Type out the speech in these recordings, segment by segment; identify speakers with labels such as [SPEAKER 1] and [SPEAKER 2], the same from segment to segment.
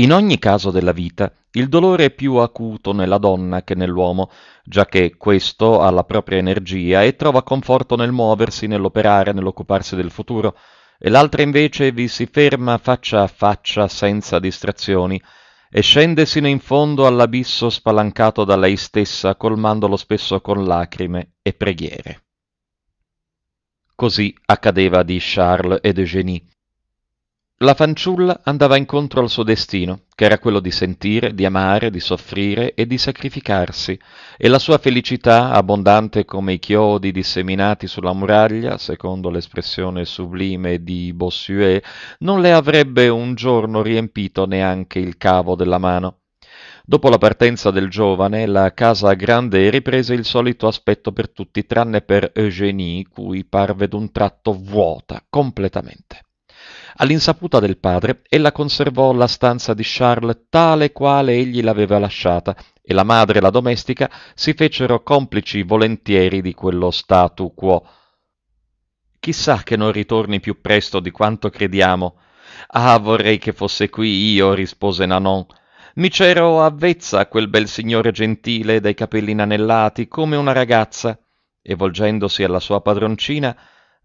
[SPEAKER 1] In ogni caso della vita, il dolore è più acuto nella donna che nell'uomo, giacché questo ha la propria energia e trova conforto nel muoversi, nell'operare, nell'occuparsi del futuro, e l'altra invece vi si ferma faccia a faccia senza distrazioni e scende sino in fondo all'abisso spalancato da lei stessa, colmandolo spesso con lacrime e preghiere. Così accadeva di Charles ed Eugénie la fanciulla andava incontro al suo destino, che era quello di sentire, di amare, di soffrire e di sacrificarsi, e la sua felicità, abbondante come i chiodi disseminati sulla muraglia, secondo l'espressione sublime di Bossuet, non le avrebbe un giorno riempito neanche il cavo della mano. Dopo la partenza del giovane, la casa grande riprese il solito aspetto per tutti, tranne per Eugénie, cui parve d'un tratto vuota completamente. All'insaputa del padre, ella conservò la stanza di Charles tale quale egli l'aveva lasciata, e la madre e la domestica si fecero complici volentieri di quello statu quo. Chissà che non ritorni più presto di quanto crediamo. Ah, vorrei che fosse qui io, rispose Nanon. Mi c'ero avvezza a quel bel signore gentile dai capelli inanellati come una ragazza, e volgendosi alla sua padroncina,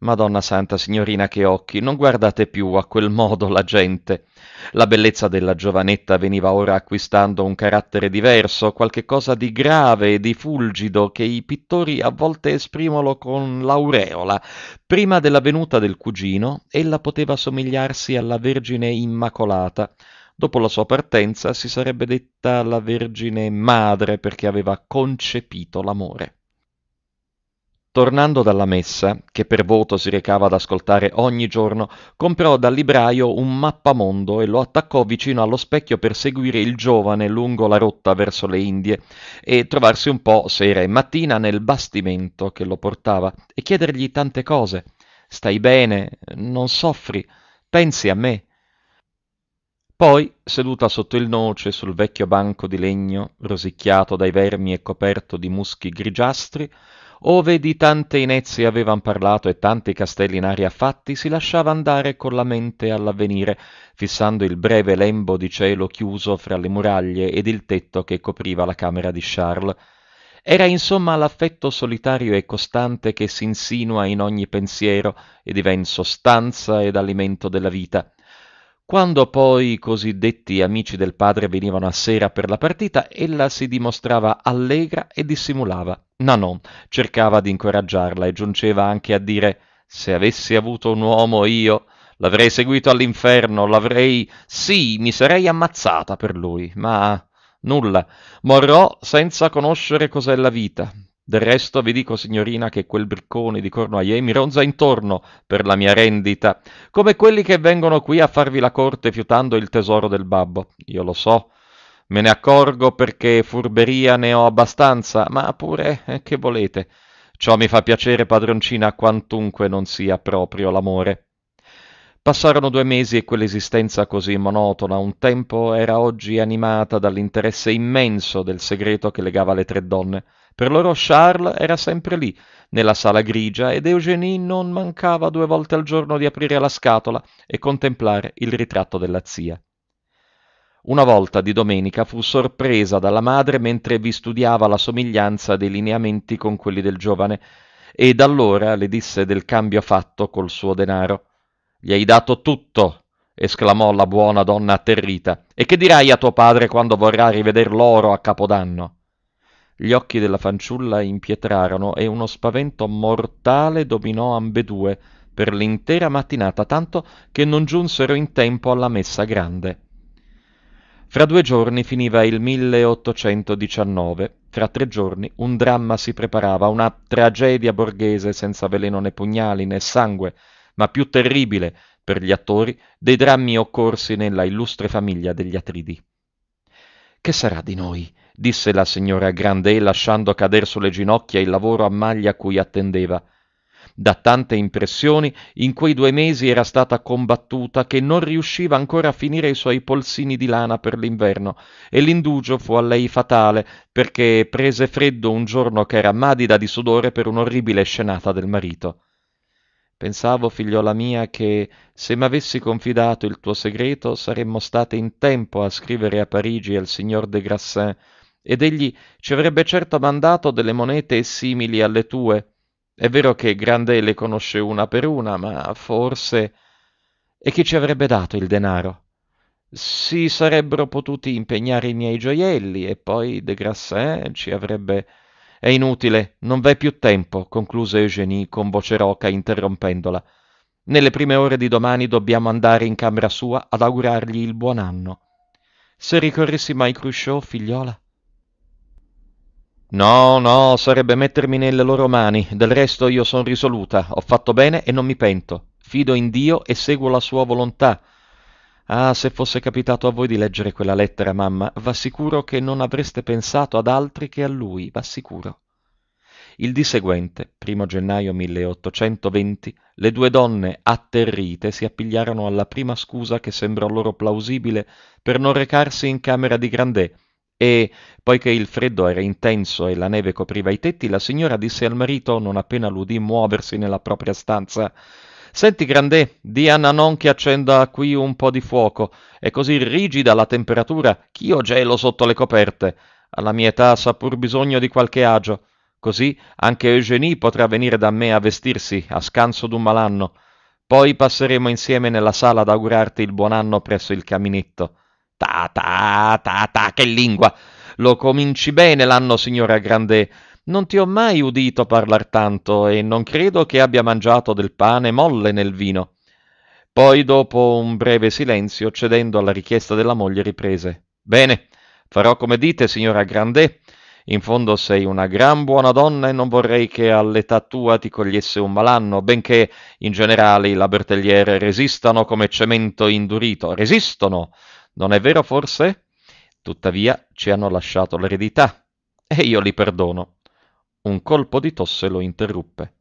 [SPEAKER 1] Madonna Santa, signorina che occhi, non guardate più a quel modo la gente. La bellezza della giovanetta veniva ora acquistando un carattere diverso, qualche cosa di grave e di fulgido che i pittori a volte esprimono con l'aureola. Prima della venuta del cugino, ella poteva somigliarsi alla Vergine Immacolata. Dopo la sua partenza si sarebbe detta la Vergine Madre perché aveva concepito l'amore. Tornando dalla messa, che per voto si recava ad ascoltare ogni giorno, comprò dal libraio un mappamondo e lo attaccò vicino allo specchio per seguire il giovane lungo la rotta verso le Indie e trovarsi un po' sera e mattina nel bastimento che lo portava e chiedergli tante cose. Stai bene, non soffri, pensi a me. Poi, seduta sotto il noce sul vecchio banco di legno, rosicchiato dai vermi e coperto di muschi grigiastri, ove di tante inezie avevan parlato e tanti castelli in aria fatti, si lasciava andare con la mente all'avvenire, fissando il breve lembo di cielo chiuso fra le muraglie ed il tetto che copriva la camera di Charles. Era insomma l'affetto solitario e costante che si insinua in ogni pensiero e diven sostanza ed alimento della vita. Quando poi i cosiddetti amici del padre venivano a sera per la partita, ella si dimostrava allegra e dissimulava. Nanon cercava di incoraggiarla e giungeva anche a dire «Se avessi avuto un uomo io, l'avrei seguito all'inferno, l'avrei... sì, mi sarei ammazzata per lui, ma... nulla. Morrò senza conoscere cos'è la vita, del resto vi dico, signorina, che quel briccone di Cornoyer mi ronza intorno per la mia rendita, come quelli che vengono qui a farvi la corte fiutando il tesoro del babbo. Io lo so, Me ne accorgo perché furberia ne ho abbastanza, ma pure eh, che volete. Ciò mi fa piacere, padroncina, quantunque non sia proprio l'amore. Passarono due mesi e quell'esistenza così monotona un tempo era oggi animata dall'interesse immenso del segreto che legava le tre donne. Per loro Charles era sempre lì, nella sala grigia, ed Eugénie non mancava due volte al giorno di aprire la scatola e contemplare il ritratto della zia. Una volta di domenica fu sorpresa dalla madre mentre vi studiava la somiglianza dei lineamenti con quelli del giovane, ed allora le disse del cambio fatto col suo denaro. Gli hai dato tutto, esclamò la buona donna atterrita. E che dirai a tuo padre quando vorrà riveder l'oro a Capodanno? Gli occhi della fanciulla impietrarono e uno spavento mortale dominò ambedue per l'intera mattinata, tanto che non giunsero in tempo alla messa grande. Fra due giorni finiva il 1819, fra tre giorni un dramma si preparava, una tragedia borghese senza veleno né pugnali né sangue, ma più terribile per gli attori dei drammi occorsi nella illustre famiglia degli Atridi. Che sarà di noi? disse la signora Grandet lasciando cader sulle ginocchia il lavoro a maglia a cui attendeva. Da tante impressioni, in quei due mesi era stata combattuta che non riusciva ancora a finire i suoi polsini di lana per l'inverno, e l'indugio fu a lei fatale, perché prese freddo un giorno che era madida di sudore per un'orribile scenata del marito. Pensavo, figliola mia, che se m'avessi confidato il tuo segreto saremmo state in tempo a scrivere a Parigi al signor de Grassin, ed egli ci avrebbe certo mandato delle monete simili alle tue, è vero che Grandet le conosce una per una, ma forse... E chi ci avrebbe dato il denaro? Si sarebbero potuti impegnare i miei gioielli e poi De Grassin ci avrebbe... È inutile, non v'è più tempo, concluse Eugenie con voce roca interrompendola. Nelle prime ore di domani dobbiamo andare in camera sua ad augurargli il buon anno. Se ricorressi mai Cruchot, figliola, No, no, sarebbe mettermi nelle loro mani. Del resto io sono risoluta, ho fatto bene e non mi pento. Fido in Dio e seguo la sua volontà. Ah, se fosse capitato a voi di leggere quella lettera, mamma, v'assicuro che non avreste pensato ad altri che a lui, v'assicuro. Il dì seguente, primo gennaio 1820, le due donne, atterrite, si appigliarono alla prima scusa che sembrò loro plausibile per non recarsi in camera di Grandet, e poiché il freddo era intenso e la neve copriva i tetti, la signora disse al marito, non appena l'udì muoversi nella propria stanza, Senti, Grandè, di a Nanon che accenda qui un po' di fuoco. È così rigida la temperatura ch'io gelo sotto le coperte. Alla mia età sa pur bisogno di qualche agio. Così anche Eugenie potrà venire da me a vestirsi, a scanso d'un malanno. Poi passeremo insieme nella sala ad augurarti il buon anno presso il caminetto. Ta ta ta ta, che lingua! Lo cominci bene l'anno, signora Grande. Non ti ho mai udito parlar tanto e non credo che abbia mangiato del pane molle nel vino. Poi, dopo un breve silenzio, cedendo alla richiesta della moglie, riprese. Bene, farò come dite, signora Grande. In fondo sei una gran buona donna e non vorrei che all'età tua ti cogliesse un malanno, benché in generale i labertelliere resistano come cemento indurito. Resistono! Non è vero forse? Tuttavia ci hanno lasciato l'eredità e io li perdono. Un colpo di tosse lo interruppe.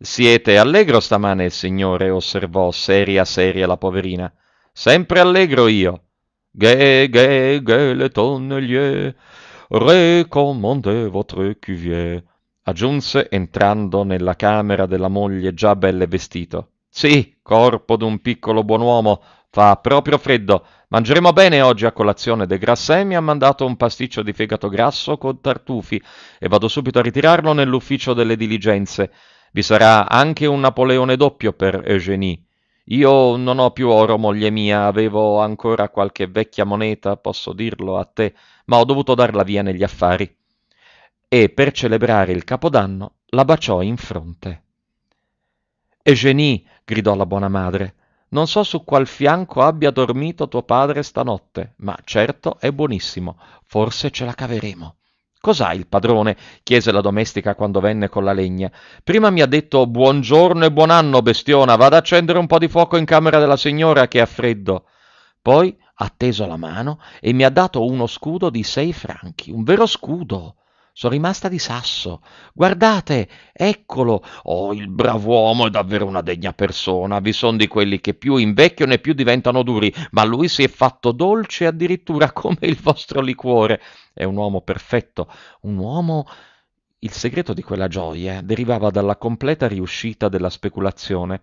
[SPEAKER 1] Siete allegro stamane, signore, osservò seria seria la poverina. Sempre allegro io. Ghe, ghe, ghe, le tonnelier, recommandez votre cuvier, aggiunse entrando nella camera della moglie già belle vestito. Sì, corpo d'un piccolo buon uomo, Fa proprio freddo. Mangeremo bene oggi a colazione. De Grasset mi ha mandato un pasticcio di fegato grasso con tartufi e vado subito a ritirarlo nell'ufficio delle diligenze. Vi sarà anche un Napoleone doppio per Eugénie. Io non ho più oro, moglie mia, avevo ancora qualche vecchia moneta, posso dirlo a te, ma ho dovuto darla via negli affari. E per celebrare il Capodanno la baciò in fronte. Eugénie, gridò la buona madre, non so su qual fianco abbia dormito tuo padre stanotte, ma certo è buonissimo. Forse ce la caveremo. Cos'ha il padrone? chiese la domestica quando venne con la legna. Prima mi ha detto buongiorno e buon anno, bestiona, vada ad accendere un po' di fuoco in camera della signora che ha freddo. Poi ha teso la mano e mi ha dato uno scudo di sei franchi, un vero scudo. Sono rimasta di sasso. Guardate, eccolo. Oh, il brav'uomo è davvero una degna persona. Vi son di quelli che più invecchiano e più diventano duri, ma lui si è fatto dolce addirittura come il vostro liquore. È un uomo perfetto, un uomo... Il segreto di quella gioia derivava dalla completa riuscita della speculazione.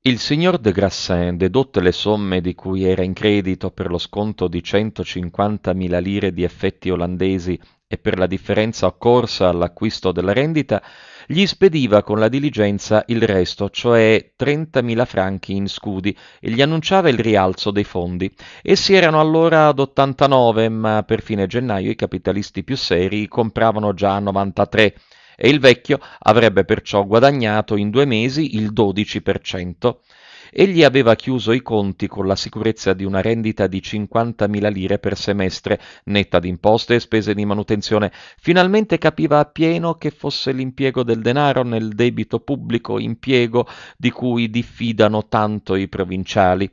[SPEAKER 1] Il signor de Grassin, dedotte le somme di cui era in credito per lo sconto di 150.000 lire di effetti olandesi e per la differenza occorsa all'acquisto della rendita, gli spediva con la diligenza il resto, cioè 30.000 franchi in scudi, e gli annunciava il rialzo dei fondi. Essi erano allora ad 89, ma per fine gennaio i capitalisti più seri compravano già a 93 e il vecchio avrebbe perciò guadagnato in due mesi il 12%. Egli aveva chiuso i conti con la sicurezza di una rendita di 50.000 lire per semestre, netta di imposte e spese di manutenzione. Finalmente capiva appieno che fosse l'impiego del denaro nel debito pubblico, impiego di cui diffidano tanto i provinciali.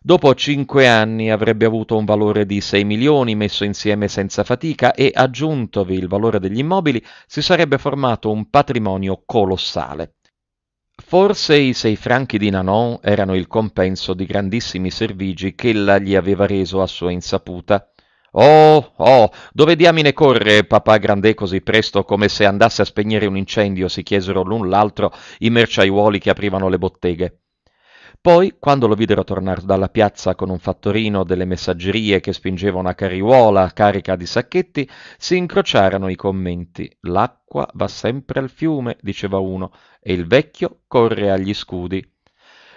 [SPEAKER 1] Dopo cinque anni avrebbe avuto un valore di 6 milioni messo insieme senza fatica e aggiuntovi il valore degli immobili si sarebbe formato un patrimonio colossale. Forse i sei franchi di Nanon erano il compenso di grandissimi servigi ch'ella gli aveva reso a sua insaputa. Oh, oh, dove diamine corre papà Grandet così presto come se andasse a spegnere un incendio, si chiesero l'un l'altro i merciaiuoli che aprivano le botteghe. Poi, quando lo videro tornare dalla piazza con un fattorino delle messaggerie che spingeva una carriuola carica di sacchetti, si incrociarono i commenti. L'acqua va sempre al fiume, diceva uno, e il vecchio corre agli scudi.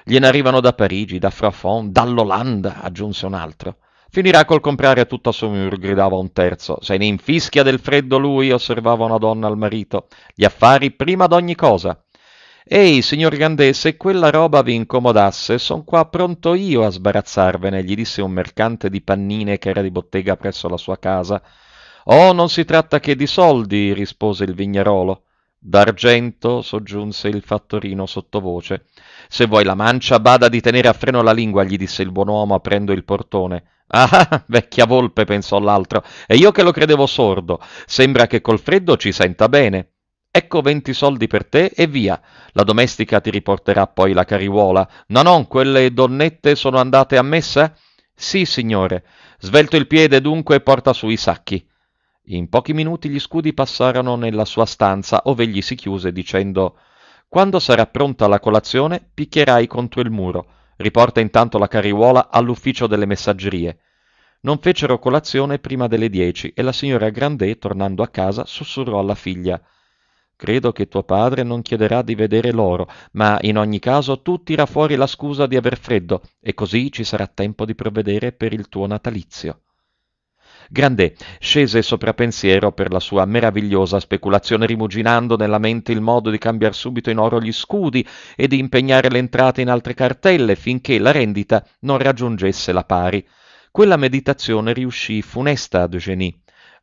[SPEAKER 1] Gliene arrivano da Parigi, da Frafon, dall'Olanda, aggiunse un altro. Finirà col comprare tutto a Sumur, gridava un terzo. Se ne infischia del freddo lui, osservava una donna al marito. Gli affari prima d'ogni cosa. Ehi, signor Gandè, se quella roba vi incomodasse, son qua pronto io a sbarazzarvene, gli disse un mercante di pannine che era di bottega presso la sua casa. Oh, non si tratta che di soldi, rispose il vignarolo. D'argento, soggiunse il fattorino sottovoce. Se vuoi la mancia, bada di tenere a freno la lingua, gli disse il buon uomo aprendo il portone. Ah, vecchia volpe, pensò l'altro, e io che lo credevo sordo. Sembra che col freddo ci senta bene. Ecco venti soldi per te e via. La domestica ti riporterà poi la cariuola. No, no, quelle donnette sono andate a messa? Sì, signore. Svelto il piede dunque e porta su i sacchi. In pochi minuti gli scudi passarono nella sua stanza, ove egli si chiuse dicendo Quando sarà pronta la colazione, picchierai contro il muro. Riporta intanto la cariuola all'ufficio delle messaggerie. Non fecero colazione prima delle dieci e la signora Grandet, tornando a casa, sussurrò alla figlia Credo che tuo padre non chiederà di vedere loro, ma in ogni caso tu tira fuori la scusa di aver freddo, e così ci sarà tempo di provvedere per il tuo natalizio. Grandet scese sopra pensiero per la sua meravigliosa speculazione, rimuginando nella mente il modo di cambiar subito in oro gli scudi e di impegnare le entrate in altre cartelle finché la rendita non raggiungesse la pari. Quella meditazione riuscì funesta ad Eugénie.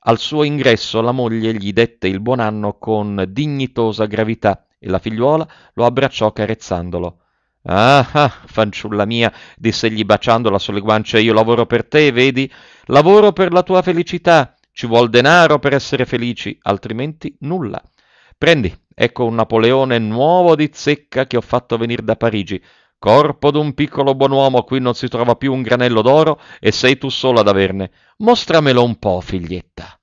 [SPEAKER 1] Al suo ingresso la moglie gli dette il buon anno con dignitosa gravità e la figliuola lo abbracciò carezzandolo. Ah, ah, fanciulla mia, diss'egli baciandola sulle guance, io lavoro per te, vedi? Lavoro per la tua felicità. Ci vuol denaro per essere felici, altrimenti nulla. Prendi, ecco un Napoleone nuovo di zecca che ho fatto venire da Parigi. Corpo d'un piccolo buon uomo, qui non si trova più un granello d'oro e sei tu solo ad averne. Mostramelo un po', figlietta.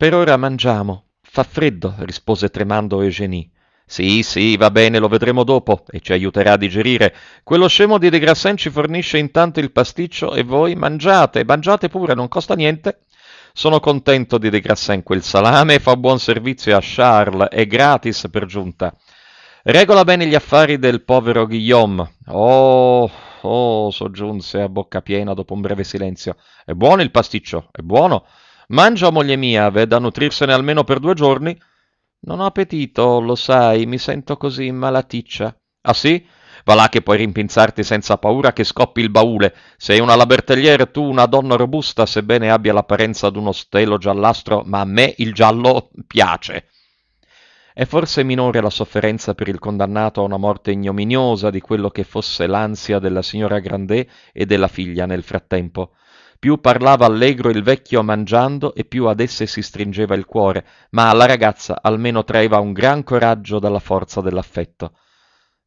[SPEAKER 1] Per ora mangiamo. Fa freddo, rispose tremando Eugenie. Sì, sì, va bene, lo vedremo dopo e ci aiuterà a digerire. Quello scemo di De Grassin ci fornisce intanto il pasticcio e voi mangiate, mangiate pure, non costa niente. Sono contento di De Grassin quel salame, fa buon servizio a Charles, è gratis per giunta. Regola bene gli affari del povero Guillaume. Oh, oh, soggiunse a bocca piena dopo un breve silenzio. È buono il pasticcio, è buono. Mangia, moglie mia, veda nutrirsene almeno per due giorni. Non ho appetito, lo sai, mi sento così malaticcia. Ah sì? Va là che puoi rimpinzarti senza paura che scoppi il baule. Sei una labertelliere, tu una donna robusta, sebbene abbia l'apparenza d'uno stelo giallastro, ma a me il giallo piace. È forse minore la sofferenza per il condannato a una morte ignominiosa di quello che fosse l'ansia della signora Grandet e della figlia nel frattempo. Più parlava allegro il vecchio mangiando e più ad esse si stringeva il cuore, ma alla ragazza almeno traeva un gran coraggio dalla forza dell'affetto.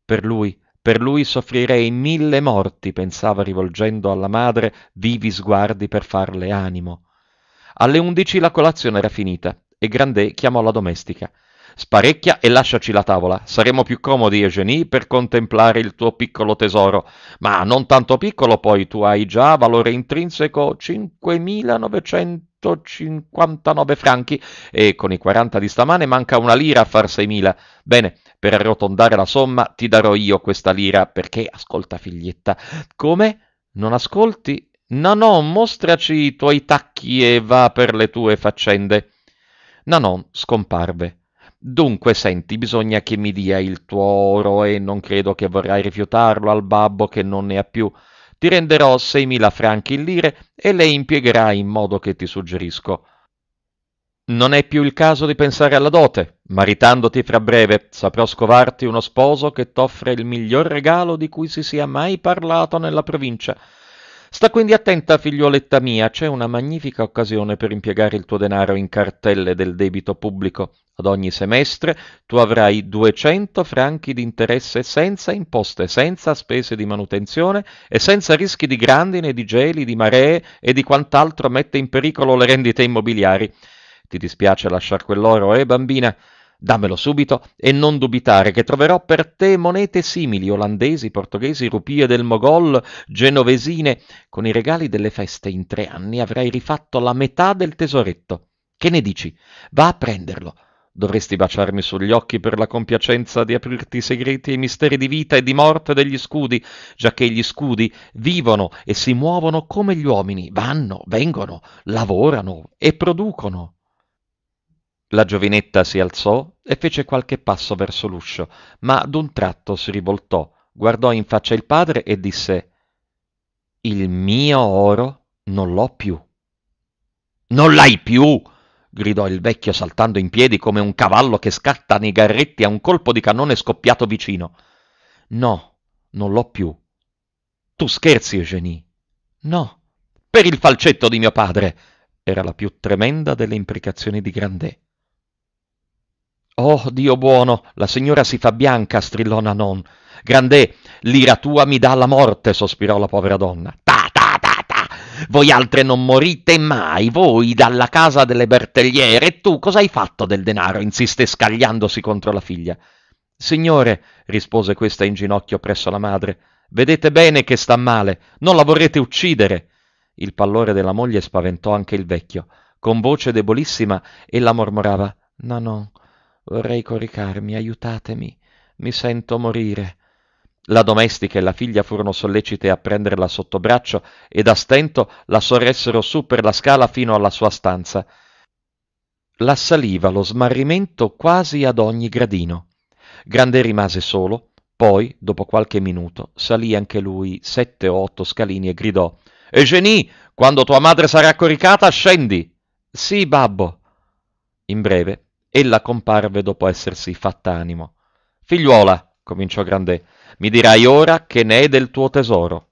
[SPEAKER 1] Per lui, per lui soffrirei mille morti, pensava rivolgendo alla madre vivi sguardi per farle animo. Alle undici la colazione era finita e Grandet chiamò la domestica. Sparecchia e lasciaci la tavola. Saremo più comodi, Eugenie, per contemplare il tuo piccolo tesoro. Ma non tanto piccolo, poi tu hai già valore intrinseco 5.959 franchi e con i 40 di stamane manca una lira a far 6.000. Bene, per arrotondare la somma ti darò io questa lira perché, ascolta figlietta, come? Non ascolti? Nanon, mostraci i tuoi tacchi e va per le tue faccende. Nanon scomparve. Dunque, senti, bisogna che mi dia il tuo oro e non credo che vorrai rifiutarlo al babbo che non ne ha più. Ti renderò 6.000 franchi in lire e le impiegherai in modo che ti suggerisco. Non è più il caso di pensare alla dote. Maritandoti fra breve, saprò scovarti uno sposo che t'offre il miglior regalo di cui si sia mai parlato nella provincia Sta quindi attenta, figlioletta mia, c'è una magnifica occasione per impiegare il tuo denaro in cartelle del debito pubblico. Ad ogni semestre tu avrai 200 franchi di interesse senza imposte, senza spese di manutenzione e senza rischi di grandine, di geli, di maree e di quant'altro mette in pericolo le rendite immobiliari. Ti dispiace lasciar quell'oro, eh, bambina? Dammelo subito e non dubitare che troverò per te monete simili, olandesi, portoghesi, rupie del Mogol, genovesine. Con i regali delle feste in tre anni avrai rifatto la metà del tesoretto. Che ne dici? Va a prenderlo. Dovresti baciarmi sugli occhi per la compiacenza di aprirti i segreti e i misteri di vita e di morte degli scudi, giacché gli scudi vivono e si muovono come gli uomini, vanno, vengono, lavorano e producono. La giovinetta si alzò e fece qualche passo verso l'uscio, ma d'un tratto si rivoltò, guardò in faccia il padre e disse Il mio oro non l'ho più. Non l'hai più? gridò il vecchio saltando in piedi come un cavallo che scatta nei garretti a un colpo di cannone scoppiato vicino. No, non l'ho più. Tu scherzi, Eugenie? No, per il falcetto di mio padre. Era la più tremenda delle imprecazioni di Grandet. Oh, Dio buono, la signora si fa bianca, strillò Nanon. Grandè, l'ira tua mi dà la morte, sospirò la povera donna. Ta, ta, ta, ta! Voi altre non morite mai, voi dalla casa delle bertelliere, e tu cosa hai fatto del denaro? insiste scagliandosi contro la figlia. Signore, rispose questa in ginocchio presso la madre, vedete bene che sta male, non la vorrete uccidere. Il pallore della moglie spaventò anche il vecchio. Con voce debolissima ella mormorava: Nanon. no, Vorrei coricarmi, aiutatemi, mi sento morire. La domestica e la figlia furono sollecite a prenderla sotto braccio e a stento la sorressero su per la scala fino alla sua stanza. La saliva lo smarrimento quasi ad ogni gradino. Grande rimase solo, poi, dopo qualche minuto, salì anche lui sette o otto scalini e gridò Eugenie, quando tua madre sarà coricata, scendi. Sì, babbo. In breve, Ella comparve dopo essersi fatta animo. Figliuola, cominciò Grandè, mi dirai ora che ne è del tuo tesoro.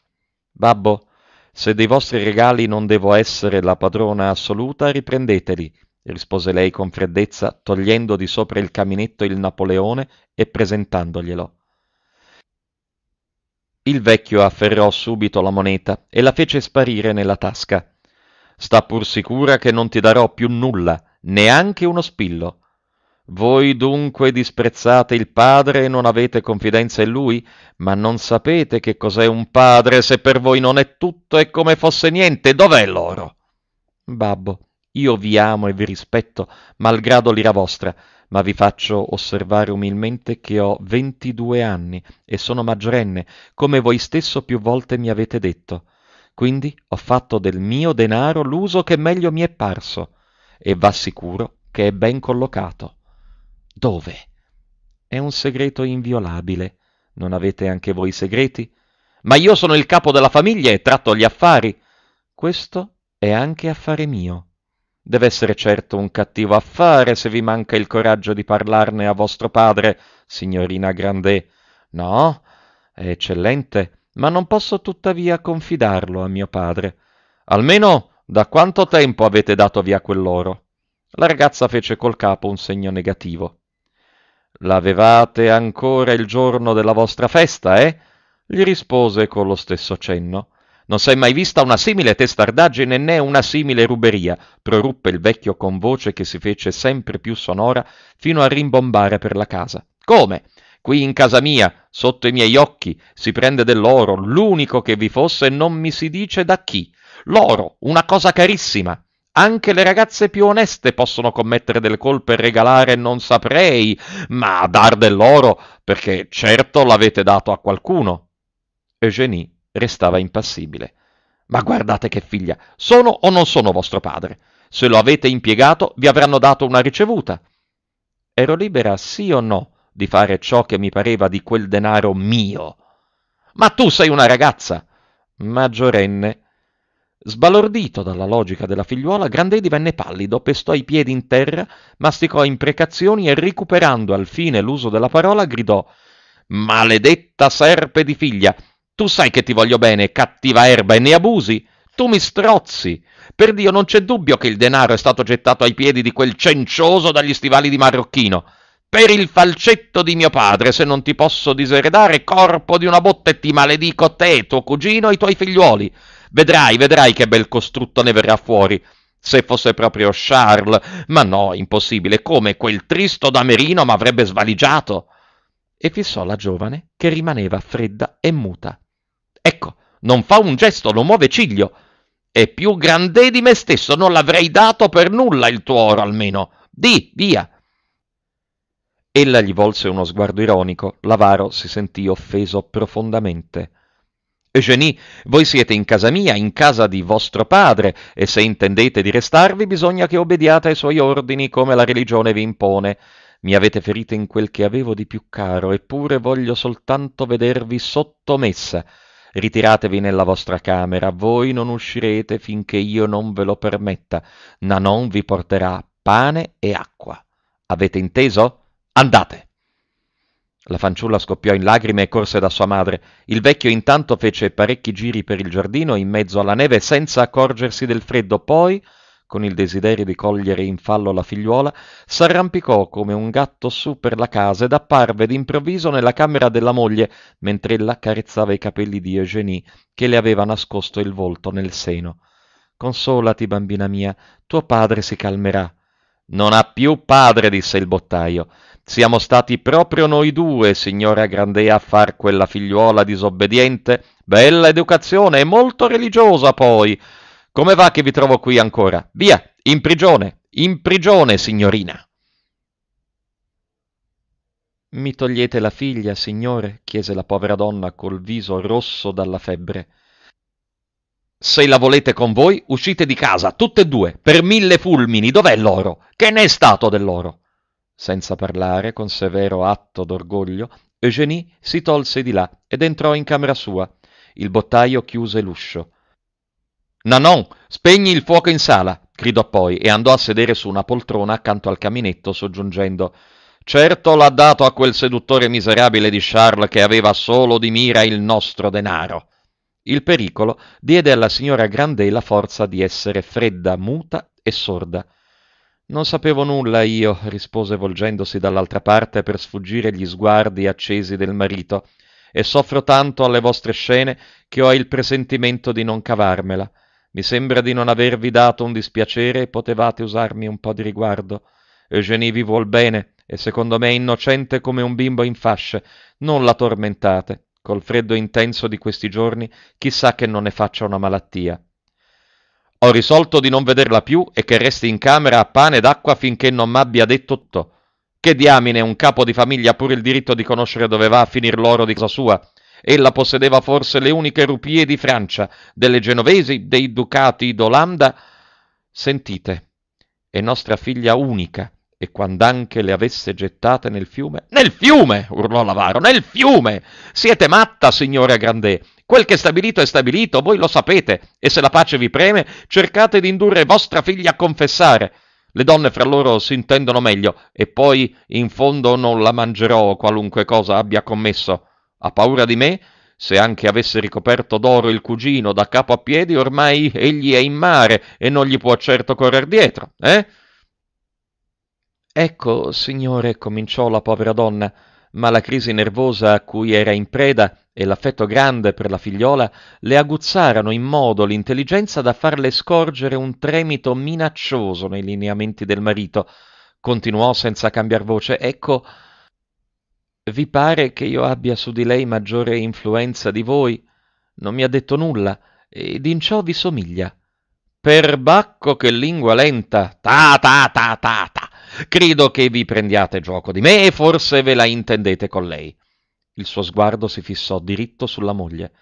[SPEAKER 1] Babbo, se dei vostri regali non devo essere la padrona assoluta, riprendeteli, rispose lei con freddezza, togliendo di sopra il caminetto il Napoleone e presentandoglielo. Il vecchio afferrò subito la moneta e la fece sparire nella tasca. Sta pur sicura che non ti darò più nulla, neanche uno spillo. Voi dunque disprezzate il Padre e non avete confidenza in Lui? Ma non sapete che cos'è un Padre se per voi non è tutto e come fosse niente? Dov'è l'oro? Babbo, io vi amo e vi rispetto, malgrado l'ira vostra, ma vi faccio osservare umilmente che ho ventidue anni e sono maggiorenne, come voi stesso più volte mi avete detto. Quindi ho fatto del mio denaro l'uso che meglio mi è parso, e v'assicuro che è ben collocato. Dove? È un segreto inviolabile. Non avete anche voi segreti? Ma io sono il capo della famiglia e tratto gli affari. Questo è anche affare mio. Deve essere certo un cattivo affare se vi manca il coraggio di parlarne a vostro padre, signorina Grandet. No, è eccellente, ma non posso tuttavia confidarlo a mio padre. Almeno da quanto tempo avete dato via quell'oro? La ragazza fece col capo un segno negativo. L'avevate ancora il giorno della vostra festa, eh? gli rispose con lo stesso cenno. Non s'è mai vista una simile testardaggine né una simile ruberia, proruppe il vecchio con voce che si fece sempre più sonora fino a rimbombare per la casa. Come? Qui in casa mia, sotto i miei occhi, si prende dell'oro, l'unico che vi fosse e non mi si dice da chi. L'oro, una cosa carissima. Anche le ragazze più oneste possono commettere delle colpe e regalare non saprei, ma dar dell'oro, perché certo l'avete dato a qualcuno. Eugenie restava impassibile. Ma guardate che figlia, sono o non sono vostro padre? Se lo avete impiegato, vi avranno dato una ricevuta. Ero libera, sì o no, di fare ciò che mi pareva di quel denaro mio. Ma tu sei una ragazza. Maggiorenne Sbalordito dalla logica della figliuola, Grandé divenne pallido, pestò i piedi in terra, masticò imprecazioni e recuperando al fine l'uso della parola gridò Maledetta serpe di figlia, tu sai che ti voglio bene, cattiva erba, e ne abusi. Tu mi strozzi. Per Dio, non c'è dubbio che il denaro è stato gettato ai piedi di quel cencioso dagli stivali di marocchino. Per il falcetto di mio padre, se non ti posso diseredare, corpo di una botte, ti maledico te, tuo cugino e i tuoi figliuoli. Vedrai, vedrai che bel costrutto ne verrà fuori. Se fosse proprio Charles, ma no, impossibile, come quel tristo damerino m'avrebbe svaligiato. E fissò la giovane, che rimaneva fredda e muta. Ecco, non fa un gesto, non muove ciglio. E più grandè di me stesso, non l'avrei dato per nulla il tuo oro almeno. Di, via. Ella gli volse uno sguardo ironico, l'avaro si sentì offeso profondamente. Eugénie, voi siete in casa mia, in casa di vostro padre, e se intendete di restarvi bisogna che obbediate ai suoi ordini come la religione vi impone. Mi avete ferito in quel che avevo di più caro, eppure voglio soltanto vedervi sottomessa. Ritiratevi nella vostra camera, voi non uscirete finché io non ve lo permetta. Nanon vi porterà pane e acqua. Avete inteso? Andate! La fanciulla scoppiò in lagrime e corse da sua madre. Il vecchio intanto fece parecchi giri per il giardino in mezzo alla neve senza accorgersi del freddo. Poi, con il desiderio di cogliere in fallo la figliuola, s'arrampicò come un gatto su per la casa ed apparve d'improvviso nella camera della moglie, mentre ella carezzava i capelli di Eugénie, che le aveva nascosto il volto nel seno. Consolati, bambina mia, tuo padre si calmerà. Non ha più padre, disse il bottaio. Siamo stati proprio noi due, signora Grandea, a far quella figliuola disobbediente. Bella educazione e molto religiosa poi. Come va che vi trovo qui ancora? Via, in prigione, in prigione, signorina. Mi togliete la figlia, signore? chiese la povera donna col viso rosso dalla febbre. Se la volete con voi, uscite di casa, tutte e due, per mille fulmini. Dov'è l'oro? Che ne è stato dell'oro? Senza parlare, con severo atto d'orgoglio, Eugenie si tolse di là ed entrò in camera sua. Il bottaio chiuse l'uscio. Nanon, spegni il fuoco in sala! gridò poi e andò a sedere su una poltrona accanto al caminetto, soggiungendo Certo l'ha dato a quel seduttore miserabile di Charles che aveva solo di mira il nostro denaro. Il pericolo diede alla signora Grandet la forza di essere fredda, muta e sorda. Non sapevo nulla io, rispose volgendosi dall'altra parte per sfuggire gli sguardi accesi del marito, e soffro tanto alle vostre scene che ho il presentimento di non cavarmela. Mi sembra di non avervi dato un dispiacere e potevate usarmi un po' di riguardo. Eugenie vi vuol bene e secondo me è innocente come un bimbo in fasce. Non la tormentate. Col freddo intenso di questi giorni, chissà che non ne faccia una malattia. Ho risolto di non vederla più e che resti in camera a pane ed acqua finché non m'abbia detto tutto. Che diamine, un capo di famiglia ha pure il diritto di conoscere dove va a finir l'oro di casa sua. Ella possedeva forse le uniche rupie di Francia, delle genovesi, dei ducati d'Olanda. Sentite, è nostra figlia unica e quand'anche le avesse gettate nel fiume... Nel fiume! urlò l'avaro, nel fiume! Siete matta, signora Grandè! Quel che è stabilito è stabilito, voi lo sapete, e se la pace vi preme, cercate di indurre vostra figlia a confessare. Le donne fra loro si intendono meglio, e poi in fondo non la mangerò qualunque cosa abbia commesso. Ha paura di me? Se anche avesse ricoperto d'oro il cugino da capo a piedi, ormai egli è in mare e non gli può certo correr dietro, eh? Ecco, signore, cominciò la povera donna, ma la crisi nervosa a cui era in preda e l'affetto grande per la figliola le aguzzarono in modo l'intelligenza da farle scorgere un tremito minaccioso nei lineamenti del marito. Continuò senza cambiar voce, ecco, vi pare che io abbia su di lei maggiore influenza di voi? Non mi ha detto nulla, ed in ciò vi somiglia. Perbacco che lingua lenta! Ta ta ta ta ta! Credo che vi prendiate gioco di me e forse ve la intendete con lei. Il suo sguardo si fissò diritto sulla moglie.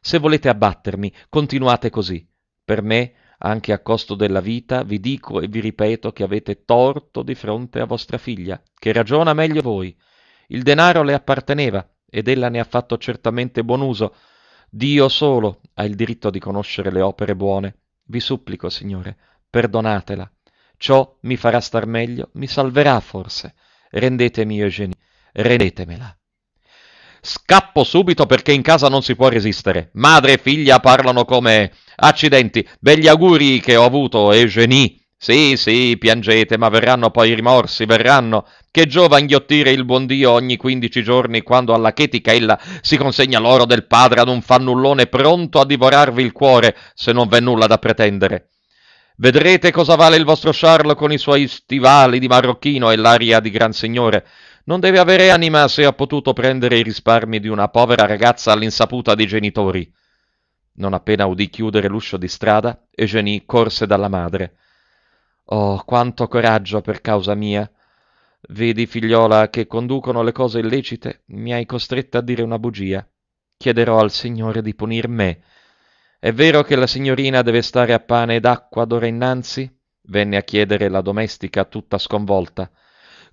[SPEAKER 1] Se volete abbattermi, continuate così. Per me, anche a costo della vita, vi dico e vi ripeto che avete torto di fronte a vostra figlia, che ragiona meglio voi. Il denaro le apparteneva ed ella ne ha fatto certamente buon uso. Dio solo ha il diritto di conoscere le opere buone. Vi supplico, Signore, perdonatela. Ciò mi farà star meglio, mi salverà forse. Rendetemi Eugenie, rendetemela. Scappo subito perché in casa non si può resistere. Madre e figlia parlano come accidenti. Begli auguri che ho avuto, Eugenie. Sì, sì, piangete, ma verranno poi i rimorsi, verranno. Che giova inghiottire il buon Dio ogni quindici giorni quando alla chetica ella si consegna l'oro del padre ad un fannullone pronto a divorarvi il cuore se non v'è nulla da pretendere. Vedrete cosa vale il vostro Charlo con i suoi stivali di marocchino e l'aria di gran signore. Non deve avere anima se ha potuto prendere i risparmi di una povera ragazza all'insaputa dei genitori. Non appena udì chiudere l'uscio di strada, Eugenie corse dalla madre. Oh, quanto coraggio per causa mia! Vedi, figliola, che conducono le cose illecite, mi hai costretta a dire una bugia. Chiederò al Signore di punir me è vero che la signorina deve stare a pane ed acqua d'ora innanzi? venne a chiedere la domestica tutta sconvolta.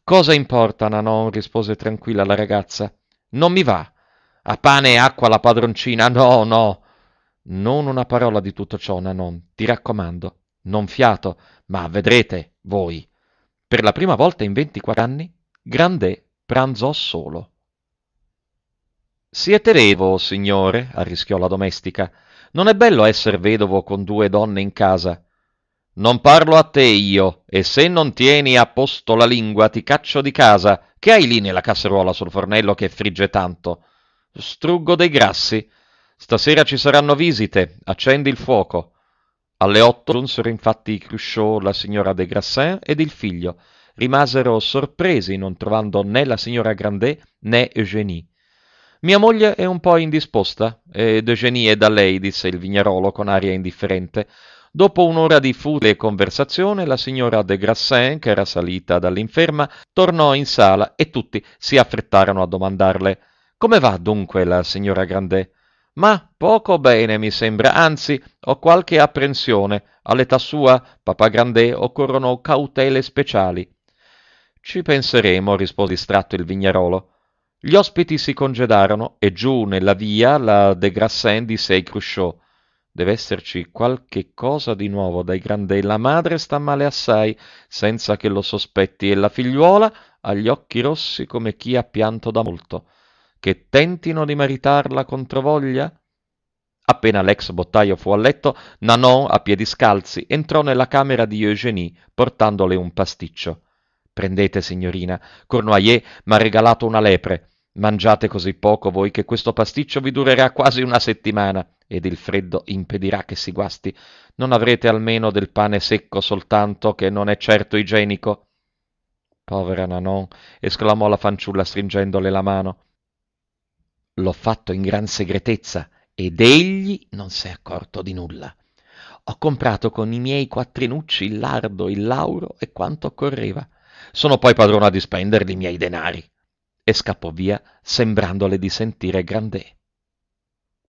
[SPEAKER 1] Cosa importa, Nanon? rispose tranquilla la ragazza. Non mi va. A pane e acqua la padroncina, no, no. Non una parola di tutto ciò, Nanon, ti raccomando. Non fiato, ma vedrete, voi. Per la prima volta in 24 anni, Grandet pranzò solo. Siete levo, signore, arrischiò la domestica. Non è bello esser vedovo con due donne in casa. Non parlo a te io, e se non tieni a posto la lingua ti caccio di casa. Che hai lì nella casseruola sul fornello che frigge tanto? Struggo dei grassi. Stasera ci saranno visite, accendi il fuoco. Alle otto giunsero infatti i Cruchot, la signora de Grassin ed il figlio. Rimasero sorpresi non trovando né la signora Grandet né Eugénie. Mia moglie è un po' indisposta ed Eugenie è da lei, disse il vignarolo con aria indifferente. Dopo un'ora di futile conversazione, la signora de Grassin, che era salita dall'inferma, tornò in sala e tutti si affrettarono a domandarle «Come va dunque la signora Grandet?» Ma poco bene, mi sembra, anzi, ho qualche apprensione. All'età sua, papà Grandet, occorrono cautele speciali. Ci penseremo, rispose distratto il vignarolo. Gli ospiti si congedarono e giù nella via la de Grassen disse ai Cruchot Deve esserci qualche cosa di nuovo dai Grandet. La madre sta male assai, senza che lo sospetti, e la figliuola ha gli occhi rossi come chi ha pianto da molto. Che tentino di maritarla controvoglia? Appena l'ex bottaio fu a letto, Nanon, a piedi scalzi, entrò nella camera di Eugénie, portandole un pasticcio. Prendete, signorina. Cornoyer m'ha regalato una lepre. Mangiate così poco voi che questo pasticcio vi durerà quasi una settimana ed il freddo impedirà che si guasti. Non avrete almeno del pane secco soltanto, che non è certo igienico. Povera Nanon, esclamò la fanciulla stringendole la mano. L'ho fatto in gran segretezza ed egli non s'è accorto di nulla. Ho comprato con i miei quattrinucci il lardo, il lauro e quanto occorreva. Sono poi padrona di spendere i miei denari. E scappò via, sembrandole di sentire grandè.